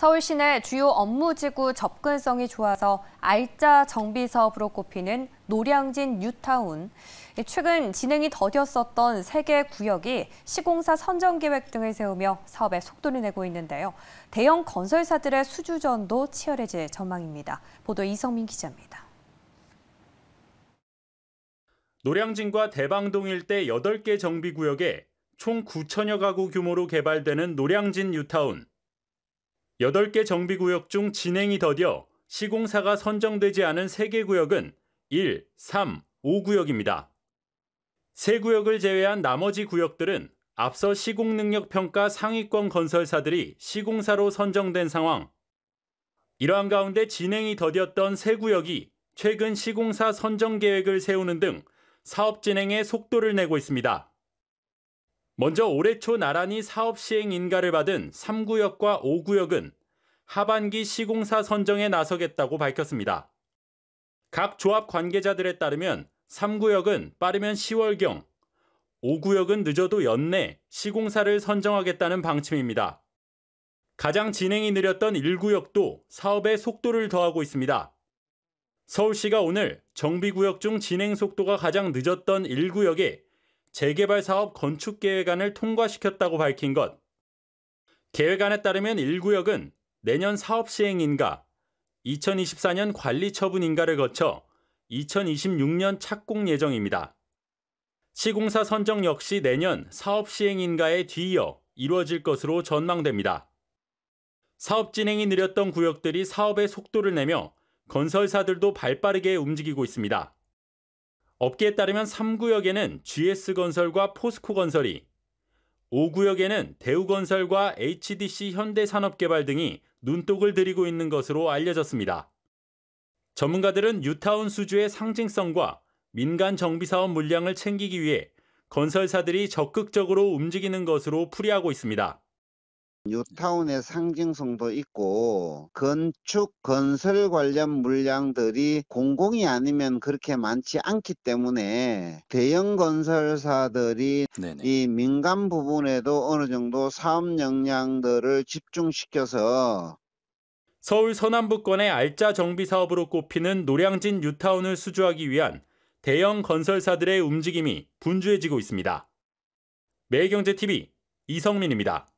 서울 시내 주요 업무지구 접근성이 좋아서 알짜 정비사업으로 꼽히는 노량진 뉴타운. 최근 진행이 더뎠었던 세개 구역이 시공사 선정 계획 등을 세우며 사업에 속도를 내고 있는데요. 대형 건설사들의 수주전도 치열해질 전망입니다. 보도 이성민 기자입니다. 노량진과 대방동 일대 8개 정비구역에 총 9천여 가구 규모로 개발되는 노량진 뉴타운. 8개 정비구역 중 진행이 더뎌 시공사가 선정되지 않은 3개 구역은 1, 3, 5구역입니다. 3구역을 제외한 나머지 구역들은 앞서 시공능력평가 상위권 건설사들이 시공사로 선정된 상황. 이러한 가운데 진행이 더뎠던 세 구역이 최근 시공사 선정 계획을 세우는 등 사업 진행에 속도를 내고 있습니다. 먼저 올해 초 나란히 사업 시행 인가를 받은 3구역과 5구역은 하반기 시공사 선정에 나서겠다고 밝혔습니다. 각 조합 관계자들에 따르면 3구역은 빠르면 10월경, 5구역은 늦어도 연내 시공사를 선정하겠다는 방침입니다. 가장 진행이 느렸던 1구역도 사업의 속도를 더하고 있습니다. 서울시가 오늘 정비구역 중 진행 속도가 가장 늦었던 1구역에 재개발 사업 건축 계획안을 통과시켰다고 밝힌 것. 계획안에 따르면 1구역은 내년 사업 시행인가, 2024년 관리 처분인가를 거쳐 2026년 착공 예정입니다. 시공사 선정 역시 내년 사업 시행인가에 뒤이어 이루어질 것으로 전망됩니다. 사업 진행이 느렸던 구역들이 사업의 속도를 내며 건설사들도 발빠르게 움직이고 있습니다. 업계에 따르면 3구역에는 GS건설과 포스코건설이, 5구역에는 대우건설과 HDC 현대산업개발 등이 눈독을 들이고 있는 것으로 알려졌습니다. 전문가들은 유타운 수주의 상징성과 민간 정비사업 물량을 챙기기 위해 건설사들이 적극적으로 움직이는 것으로 풀이하고 있습니다. 뉴타운의 상징성도 있고 건축 건설 관련 물량들이 공공이 아니면 그렇게 많지 않기 때문에 대형 건설사들이 네네. 이 민간 부분에도 어느 정도 사업 역량들을 집중시켜서 서울 서남부권의 알짜 정비 사업으로 꼽히는 노량진 뉴타운을 수주하기 위한 대형 건설사들의 움직임이 분주해지고 있습니다. 매경제 t v 이성민입니다.